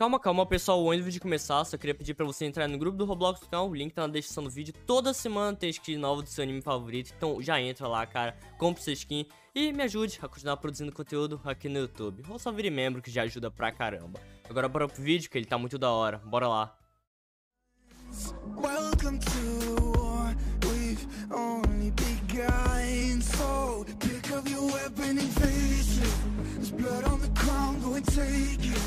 Calma, calma, pessoal, antes de começar, só queria pedir pra você entrar no grupo do Roblox do canal, o link tá na descrição do vídeo. Toda semana tem skin nova do seu anime favorito, então já entra lá, cara, compre sua skin e me ajude a continuar produzindo conteúdo aqui no YouTube. Ou só vire membro, que já ajuda pra caramba. Agora bora pro vídeo, que ele tá muito da hora, bora lá. Welcome to war, we've only begun, so pick up your weapon and face it. There's blood on the ground, go and take it.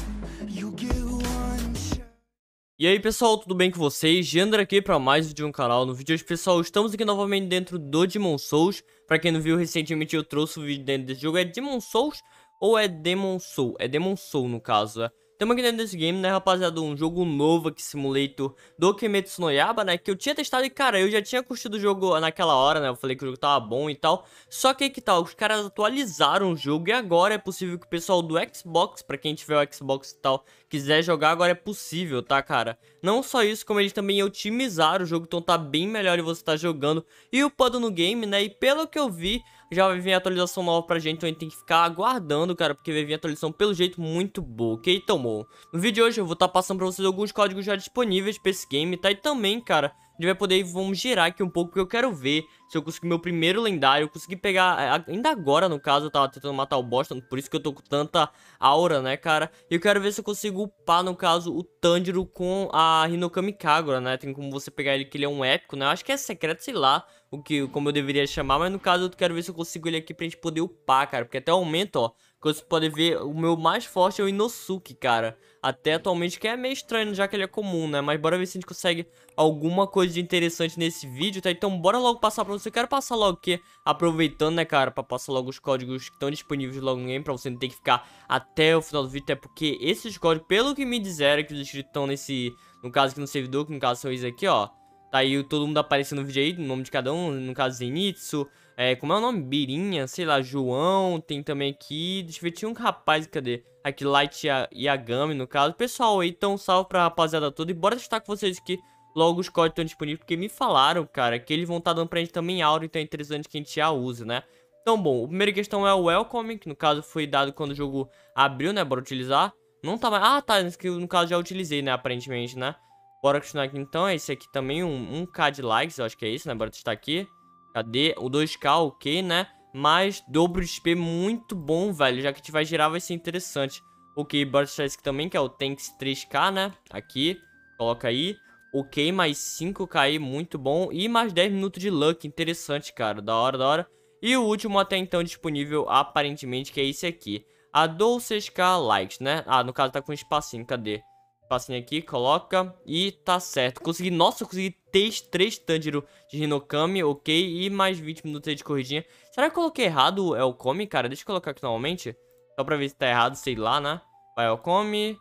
E aí pessoal, tudo bem com vocês? Geandra aqui para mais vídeo no canal. No vídeo de hoje, pessoal, estamos aqui novamente dentro do Demon Souls. Para quem não viu, recentemente eu trouxe o um vídeo dentro desse jogo. É Demon Souls ou é Demon Soul? É Demon Soul no caso, é. Estamos aqui dentro desse game, né, rapaziada, um jogo novo aqui, Simulator do Kimetsu no Yaba, né, que eu tinha testado e, cara, eu já tinha curtido o jogo naquela hora, né, eu falei que o jogo tava bom e tal, só que aí que tal, tá, os caras atualizaram o jogo e agora é possível que o pessoal do Xbox, pra quem tiver o Xbox e tal, quiser jogar, agora é possível, tá, cara? Não só isso, como eles também otimizaram o jogo, então tá bem melhor e você tá jogando e upando no game, né, e pelo que eu vi, já vai vir atualização nova pra gente, então a gente tem que ficar aguardando, cara, porque vai vir atualização pelo jeito muito boa, ok? Tomou. Então, no vídeo de hoje eu vou estar tá passando pra vocês alguns códigos já disponíveis pra esse game, tá? E também, cara, a gente vai poder vamos girar aqui um pouco, porque eu quero ver se eu consigo meu primeiro lendário. Eu consegui pegar, é, ainda agora no caso, eu tava tentando matar o Boston, por isso que eu tô com tanta aura, né, cara? E eu quero ver se eu consigo upar, no caso, o Tanjiro com a Hinokami Kagura, né? Tem como você pegar ele, que ele é um épico, né? Eu acho que é secreto, sei lá, o que, como eu deveria chamar, mas no caso eu quero ver se eu consigo ele aqui pra gente poder upar, cara. Porque até o momento, ó, como você pode ver, o meu mais forte é o Inosuke, cara. Até atualmente, que é meio estranho, já que ele é comum, né? Mas bora ver se a gente consegue alguma coisa de interessante nesse vídeo, tá? Então bora logo passar pra você. Eu quero passar logo o quê? Aproveitando, né, cara, pra passar logo os códigos que estão disponíveis logo no game, pra você não ter que ficar até o final do vídeo, até porque esses códigos, pelo que me disseram, que os inscritos estão nesse... No caso aqui no servidor, que no caso são esses aqui, ó. Tá aí todo mundo aparecendo no vídeo aí, o nome de cada um, no caso Zenitsu, é, como é o nome? Birinha, sei lá, João, tem também aqui. Deixa eu ver, tinha um rapaz, cadê? Aqui, Light Yagami, no caso. Pessoal aí, então salve pra rapaziada toda. E bora testar com vocês que logo os códigos estão disponíveis. Porque me falaram, cara, que eles vão estar tá dando pra gente também áudio, então é interessante que a gente já use, né? Então, bom, a primeira questão é o Welcome, que no caso foi dado quando o jogo abriu, né? Bora utilizar. Não tá mais... Ah, tá, que no caso já utilizei, né? Aparentemente, né? Bora continuar aqui então. É esse aqui também, um, um K de likes, eu acho que é isso, né? Bora testar aqui. Cadê? O 2K, ok, né? Mas dobro de XP é muito bom, velho. Já que a gente vai girar, vai ser interessante. Ok, Burst também, que é o Tanks 3K, né? Aqui, coloca aí. Ok, mais 5K, muito bom. E mais 10 minutos de Luck, interessante, cara. Da hora, da hora. E o último até então disponível, aparentemente, que é esse aqui. A 6K likes, né? Ah, no caso tá com um espacinho, cadê? Espacinho aqui, coloca. E tá certo. Consegui, nossa, consegui 3, 3 Tanjiro de Hinokami, ok? E mais 20 minutos de corridinha. Será que eu coloquei errado o Elcome, cara? Deixa eu colocar aqui normalmente Só pra ver se tá errado, sei lá, né? Vai, Elcome.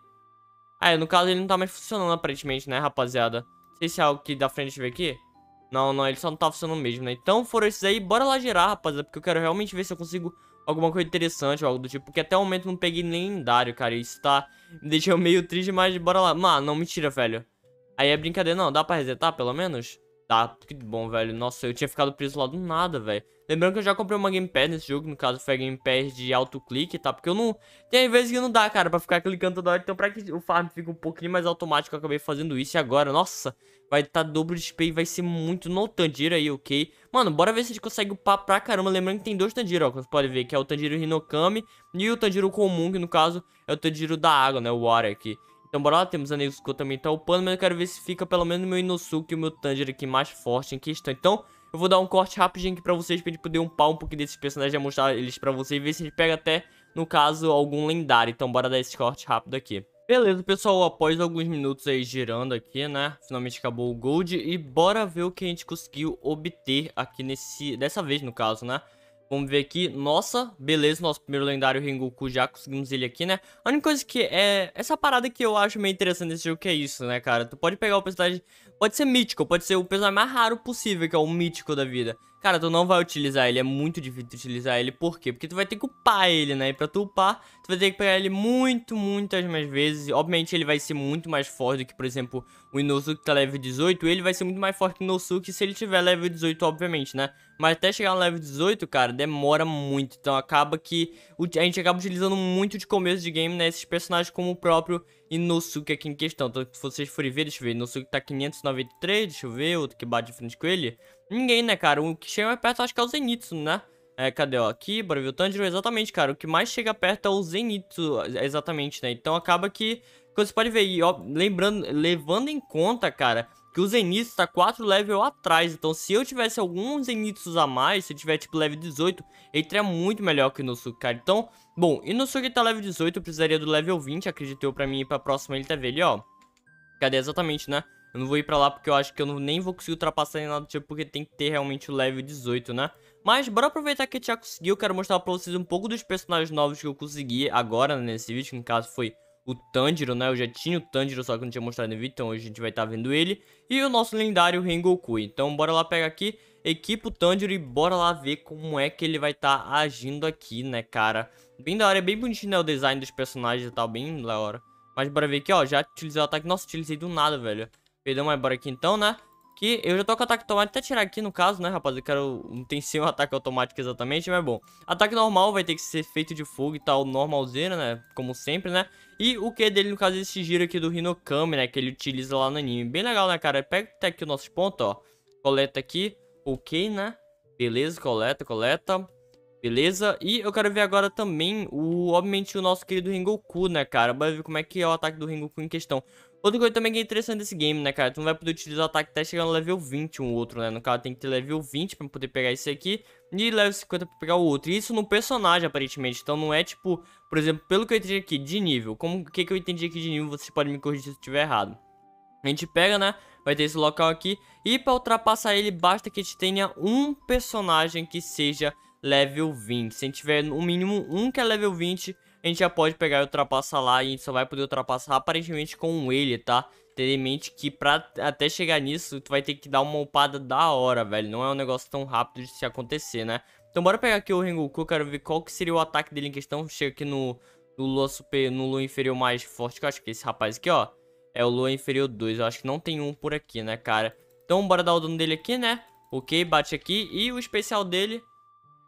Ah, é, no caso ele não tá mais funcionando aparentemente, né, rapaziada? Não sei se é algo que da frente ver aqui. Não, não, ele só não tá funcionando mesmo, né? Então foram esses aí, bora lá gerar, rapaziada, porque eu quero realmente ver se eu consigo alguma coisa interessante ou algo do tipo. Porque até o momento não peguei nem lendário, cara. Isso tá me deixou meio triste, mas bora lá. Mano, não, mentira, velho. Aí é brincadeira, não, dá pra resetar pelo menos? Dá, que bom, velho. Nossa, eu tinha ficado preso lá do nada, velho. Lembrando que eu já comprei uma gamepad nesse jogo, no caso foi a gamepad de alto clique tá? Porque eu não... Tem vezes que não dá, cara, pra ficar clicando toda hora. Então pra que o farm fique um pouquinho mais automático, eu acabei fazendo isso. E agora, nossa, vai estar tá dobro de XP e vai ser muito no Tanjiro aí, ok? Mano, bora ver se a gente consegue upar pra caramba. Lembrando que tem dois Tanjiro, ó, que você pode ver. Que é o Tanjiro Hinokami e o Tanjiro comum, que no caso é o Tanjiro da água, né? O Water aqui. Então bora lá, temos a Nezuko também tá upando, mas eu quero ver se fica pelo menos o meu Inosuke e o meu Tanger aqui mais forte em questão. Então, eu vou dar um corte rapidinho aqui pra vocês, pra gente poder umpar um pouquinho desses personagens, mostrar eles pra vocês, ver se a gente pega até, no caso, algum lendário. Então bora dar esse corte rápido aqui. Beleza, pessoal, após alguns minutos aí girando aqui, né, finalmente acabou o Gold e bora ver o que a gente conseguiu obter aqui nesse, dessa vez no caso, né. Vamos ver aqui. Nossa, beleza, nosso primeiro lendário Rengoku já conseguimos ele aqui, né? A única coisa que é... Essa parada que eu acho meio interessante nesse jogo que é isso, né, cara? Tu pode pegar o personagem... Pode ser mítico, pode ser o personagem mais raro possível, que é o mítico da vida. Cara, tu não vai utilizar ele, é muito difícil utilizar ele. Por quê? Porque tu vai ter que upar ele, né? E pra tu upar, vai ter que pegar ele muito, muitas mais vezes. Obviamente ele vai ser muito mais forte do que, por exemplo, o Inosuke que tá level 18. Ele vai ser muito mais forte que o Inosuke se ele tiver level 18, obviamente, né? Mas até chegar no level 18, cara, demora muito. Então acaba que a gente acaba utilizando muito de começo de game, né? Esses personagens como o próprio Inosuke aqui em questão. Então se vocês forem ver, deixa eu ver, Inosuke tá 593, deixa eu ver, outro que bate de frente com ele. Ninguém, né, cara? O que chega mais perto acho que é o Zenitsu, né? É, cadê, ó? Aqui, o Tanjiro, exatamente, cara. O que mais chega perto é o Zenitsu, exatamente, né? Então acaba que, como você pode ver aí, ó, lembrando, levando em conta, cara, que o Zenitsu tá 4 level atrás. Então se eu tivesse alguns Zenitsus a mais, se eu tiver tipo level 18, ele teria muito melhor que o Inosuke, cara. Então, bom, Inosuke tá level 18, eu precisaria do level 20, acredito eu, pra mim ir pra próxima ele tá ver ó. Cadê exatamente, né? Eu não vou ir pra lá porque eu acho que eu não, nem vou conseguir ultrapassar nem nada do tipo, porque tem que ter realmente o level 18, né? Mas bora aproveitar que a gente já conseguiu, eu quero mostrar pra vocês um pouco dos personagens novos que eu consegui agora nesse vídeo, que no caso foi o Tanjiro, né? Eu já tinha o Tanjiro, só que não tinha mostrado no vídeo, então hoje a gente vai estar tá vendo ele. E o nosso lendário Rengoku. Então bora lá pegar aqui, equipa o Tanjiro e bora lá ver como é que ele vai estar tá agindo aqui, né, cara? Bem da hora, é bem bonitinho, né, o design dos personagens e tal, bem da hora. Mas bora ver aqui, ó, já utilizei o ataque. Nossa, utilizei do nada, velho. Perdão, mas bora aqui então, né? Que eu já tô com ataque automático, até tirar aqui no caso, né, rapaz? Eu quero... Não tem sim um ataque automático exatamente, mas bom. Ataque normal vai ter que ser feito de fogo e tal, normalzera, né? Como sempre, né? E o que dele, no caso, é esse giro aqui do Rinokami, né? Que ele utiliza lá no anime. Bem legal, né, cara? Pega até aqui os nossos pontos, ó. Coleta aqui. Ok, né? Beleza, coleta, coleta. Beleza? E eu quero ver agora também, o, obviamente, o nosso querido Rengoku, né, cara? Bora ver como é que é o ataque do Rengoku em questão. Outra coisa também que é interessante desse game, né, cara? Tu não vai poder utilizar o ataque até chegar no level 20 um outro, né? No caso, tem que ter level 20 pra poder pegar esse aqui e level 50 pra pegar o outro. E isso no personagem, aparentemente. Então não é, tipo, por exemplo, pelo que eu entendi aqui, de nível. Como que, que eu entendi aqui de nível, vocês podem me corrigir se eu estiver errado. A gente pega, né? Vai ter esse local aqui. E pra ultrapassar ele, basta que a gente tenha um personagem que seja level 20. Se a gente tiver no mínimo um que é level 20, a gente já pode pegar e ultrapassar lá. a gente só vai poder ultrapassar aparentemente com ele, tá? Ter em mente que pra até chegar nisso, tu vai ter que dar uma upada da hora, velho. Não é um negócio tão rápido de se acontecer, né? Então bora pegar aqui o Rengoku, quero ver qual que seria o ataque dele em questão. Chega aqui no, no Lua Super, no Lua Inferior mais forte, que eu acho que é esse rapaz aqui, ó, é o Lua Inferior 2. Eu acho que não tem um por aqui, né, cara? Então bora dar o dano dele aqui, né? Ok, bate aqui. E o especial dele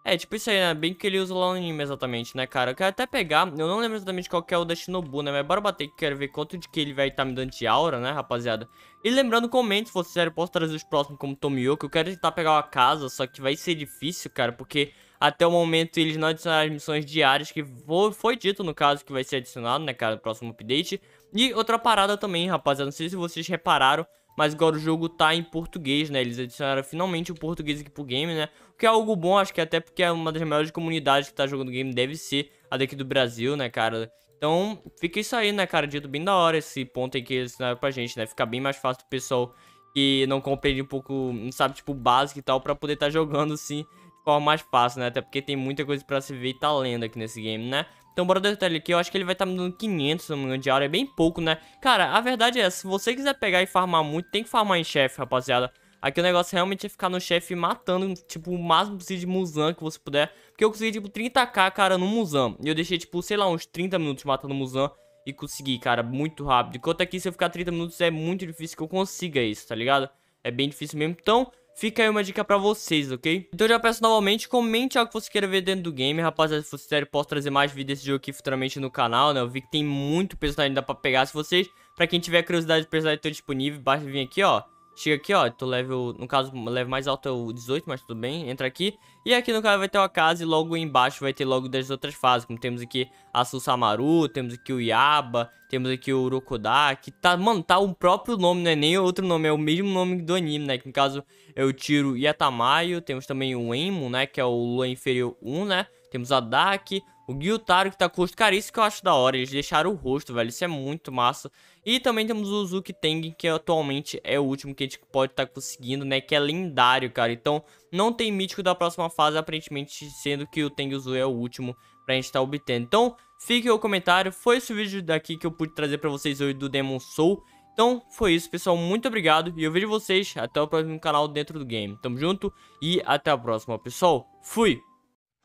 é, tipo isso aí, né? Bem que ele usa lá no anime exatamente, né, cara? Eu quero até pegar, eu não lembro exatamente qual que é o da Shinobu, né? Mas bora bater que quero ver quanto de que ele vai estar tá me dando de aura, né, rapaziada? E lembrando, comente se vocês quiserem, posso trazer os próximos como Tomioka. Eu quero tentar pegar uma casa, só que vai ser difícil, cara, porque até o momento eles não adicionaram as missões diárias, que foi dito no caso que vai ser adicionado, né, cara, no próximo update. E outra parada também, rapaziada, não sei se vocês repararam, mas agora o jogo tá em português, né? Eles adicionaram finalmente o português aqui pro game, né? O que é algo bom, acho que até porque é uma das maiores comunidades que tá jogando game, deve ser a daqui do Brasil, né, cara? Então, fica isso aí, né, cara? Dito bem da hora esse ponto aí que eles adicionaram pra gente, né? Fica bem mais fácil pro pessoal que não compreende um pouco, não sabe, tipo, básico e tal, pra poder estar tá jogando, assim, de forma mais fácil, né? Até porque tem muita coisa pra se ver e tá lendo aqui nesse game, né? Então bora um detalhe aqui, eu acho que ele vai estar tá me dando 500 no de área, é bem pouco, né? Cara, a verdade é, se você quiser pegar e farmar muito, tem que farmar em chefe, rapaziada. Aqui o negócio realmente é ficar no chefe matando, tipo, o máximo possível de Muzan que você puder. Porque eu consegui, tipo, 30k, cara, no Muzan. E eu deixei, tipo, sei lá, uns 30 minutos matando Muzan e consegui, cara, muito rápido. Enquanto aqui, se eu ficar 30 minutos, é muito difícil que eu consiga isso, tá ligado? É bem difícil mesmo. Então, Fica aí uma dica pra vocês, ok? Então já peço novamente, comente algo que você queira ver dentro do game, rapaziada. Se vocês quiserem, posso trazer mais vídeos desse jogo aqui futuramente no canal, né? Eu vi que tem muito personagem ainda pra pegar. Se vocês, pra quem tiver curiosidade, de personagem tá disponível, basta vir aqui, ó Chega aqui, ó, tu level, no caso, level mais alto é o 18, mas tudo bem, entra aqui. E aqui no caso vai ter uma casa e logo embaixo vai ter logo das outras fases, como temos aqui a Susamaru, temos aqui o Yaba, temos aqui o Urokodá, que tá, mano, tá o próprio nome, não é nem outro nome, é o mesmo nome do anime, né, que no caso é o Tiro Yatamayo, temos também o Emo, né, que é o Lua Inferior 1, né, temos a Daki, o Gyutaro, que tá custo isso que eu acho da hora. Eles deixaram o rosto, velho. Isso é muito massa. E também temos o Uzuki Tengen, que atualmente é o último que a gente pode estar tá conseguindo, né? Que é lendário, cara. Então, não tem mítico da próxima fase, aparentemente, sendo que o Tenguzu é o último pra gente estar tá obtendo. Então, fique o comentário. Foi esse vídeo daqui que eu pude trazer pra vocês hoje do Demon Soul. Então, foi isso, pessoal. Muito obrigado. E eu vejo vocês até o próximo canal dentro do game. Tamo junto e até a próxima, pessoal. Fui!